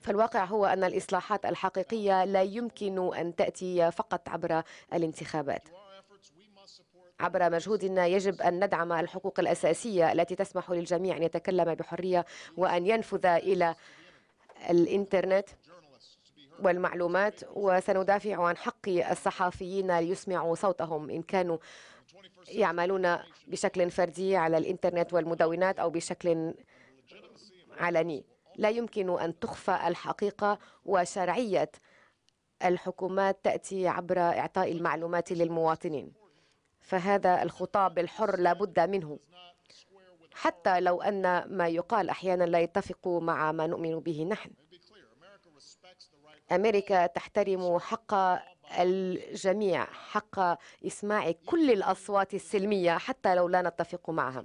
فالواقع هو أن الإصلاحات الحقيقية لا يمكن أن تأتي فقط عبر الانتخابات عبر مجهودنا يجب أن ندعم الحقوق الأساسية التي تسمح للجميع أن يتكلم بحرية وأن ينفذ إلى الإنترنت والمعلومات وسندافع عن حق الصحفيين ليسمعوا صوتهم إن كانوا يعملون بشكل فردي على الإنترنت والمدونات أو بشكل علني لا يمكن أن تخفى الحقيقة وشرعية الحكومات تأتي عبر إعطاء المعلومات للمواطنين فهذا الخطاب الحر لا بد منه حتى لو أن ما يقال أحيانا لا يتفق مع ما نؤمن به نحن أمريكا تحترم حق الجميع حق إسماع كل الأصوات السلمية حتى لو لا نتفق معها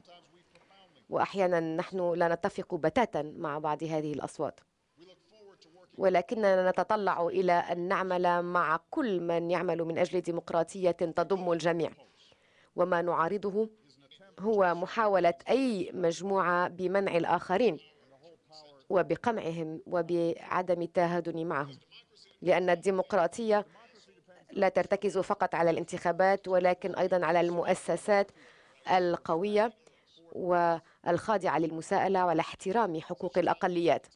واحيانا نحن لا نتفق بتاتا مع بعض هذه الاصوات ولكننا نتطلع الى ان نعمل مع كل من يعمل من اجل ديمقراطيه تضم الجميع وما نعارضه هو محاوله اي مجموعه بمنع الاخرين وبقمعهم وبعدم التهادن معهم لان الديمقراطيه لا ترتكز فقط على الانتخابات ولكن ايضا على المؤسسات القويه والخاضعة للمساءلة ولا احترام حقوق الأقليات